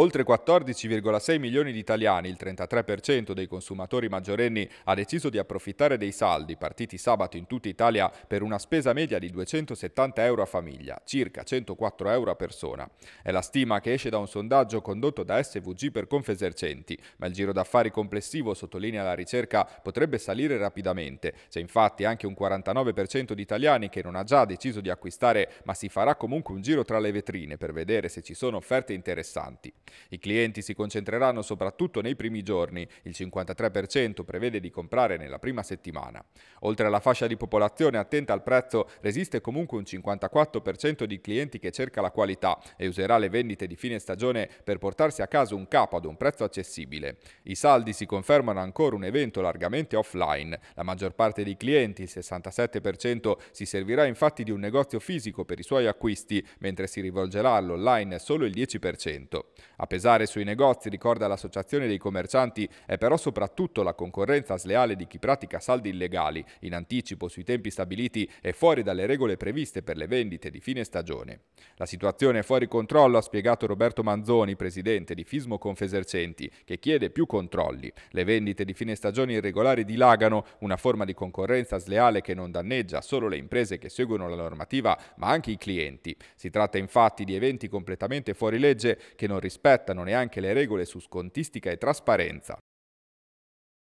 Oltre 14,6 milioni di italiani, il 33% dei consumatori maggiorenni, ha deciso di approfittare dei saldi partiti sabato in tutta Italia per una spesa media di 270 euro a famiglia, circa 104 euro a persona. È la stima che esce da un sondaggio condotto da SVG per Confesercenti, ma il giro d'affari complessivo, sottolinea la ricerca, potrebbe salire rapidamente. C'è infatti anche un 49% di italiani che non ha già deciso di acquistare, ma si farà comunque un giro tra le vetrine per vedere se ci sono offerte interessanti. I clienti si concentreranno soprattutto nei primi giorni, il 53% prevede di comprare nella prima settimana. Oltre alla fascia di popolazione attenta al prezzo, resiste comunque un 54% di clienti che cerca la qualità e userà le vendite di fine stagione per portarsi a casa un capo ad un prezzo accessibile. I saldi si confermano ancora un evento largamente offline. La maggior parte dei clienti, il 67%, si servirà infatti di un negozio fisico per i suoi acquisti, mentre si rivolgerà all'online solo il 10%. A pesare sui negozi, ricorda l'Associazione dei commercianti, è però soprattutto la concorrenza sleale di chi pratica saldi illegali, in anticipo sui tempi stabiliti e fuori dalle regole previste per le vendite di fine stagione. La situazione è fuori controllo, ha spiegato Roberto Manzoni, presidente di Fismo Confesercenti, che chiede più controlli. Le vendite di fine stagione irregolari dilagano, una forma di concorrenza sleale che non danneggia solo le imprese che seguono la normativa, ma anche i clienti. Si tratta infatti di eventi completamente fuori legge che non rispettano rispettano neanche le regole su scontistica e trasparenza.